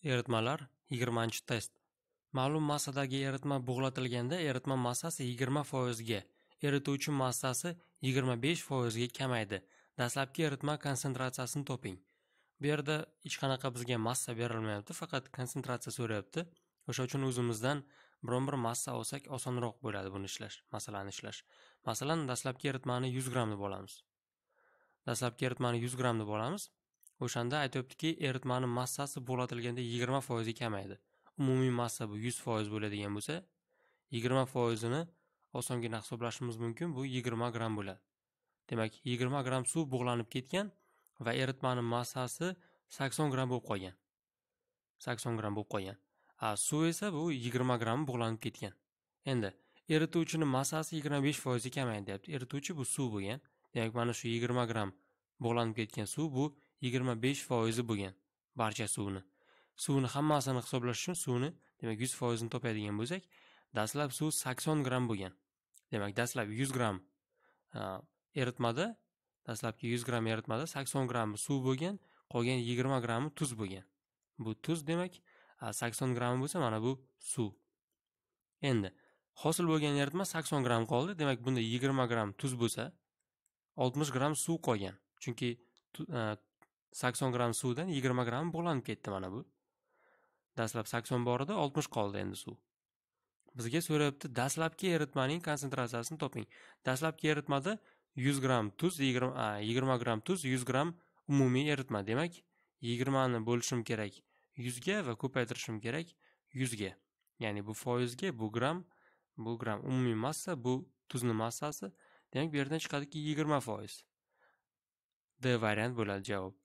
Eritmalar 20-test. Ma'lum massadagi eritma bug'latilganda eritma massasi 20 foizga, erituvchi massasi 25 foizga kamaydi. Dastlabki eritma konsentratsiyasini toping. Bu yerda hech qanaqa bizga massa berilmayapti, faqat konsentratsiya so'rayapti. O'sha uchun o'zimizdan biron bir massa olsak osonroq bo'ladi buni ishlash, masalani ishlash. Masalan, dastlabki eritmani 100 gramm deb olamiz. Dastlabki eritmani 100 gramm deb olamiz. O'shanda aytyaptiki, eritmani massasi bo'latilganda 20 foizga kamaydi. Umumiy massa bu 100 foiz bo'ladigan bo'lsa, 20 foizini osongina hisoblashimiz mumkin, bu 20 gramm bo'ladi. Demak, 20 gramm suv bug'lanib ketgan va eritmani massasi 80 gramm bo'lib qolgan. 80 gramm bo'lib qolgan. A suv esa bu 20 gramm bug'lanib ketgan. Endi erituvchini massasi 25 foizga kamaydi deyapti. Erituvchi bu suv bo'lgan. Demak, mana shu 20 gramm bug'lanib ketgan suv bu yigirma besh foizi bo'lgan barcha suvni suvni hammasini hisoblash uchun suvni demak yuz foizini topadigan bo'lsak dastlab suv sakson gramm bo'lgan demak dastlab yuz gramm e, eritmada dastlabki yuz gramm eritmada sakson grammi suv bo'lgan qolgan yigirma grammi tuz bo'lgan bu tuz demak e, sakson gramm bo'lsa mana bu suv endi hosil bo'lgan eritma sakson gramm qoldi demak bunda yigirma gramm tuz bo'lsa oltmish gramm suv qolgan chunki e, sakson gramm suvdan yigirma gramm bug'lanib ketdi mana bu dastlab sakson bor edi oltmish qoldi endi suv bizga so'rayapti dastlabki eritmaning konsentratsiyasini toping dastlabki eritmada yuz gramm tuz yigirma yigirma gramm tuz yuz gramm umumiy eritma demak yigirmani bo'lishim kerak yuzga va ko'paytirishim kerak yuzga ya'ni bu foizga bu gramm bu gramm umumiy massa bu tuzni massasi demak bu yerdan chiqadiki yigirma foiz d variant bo'ladi javob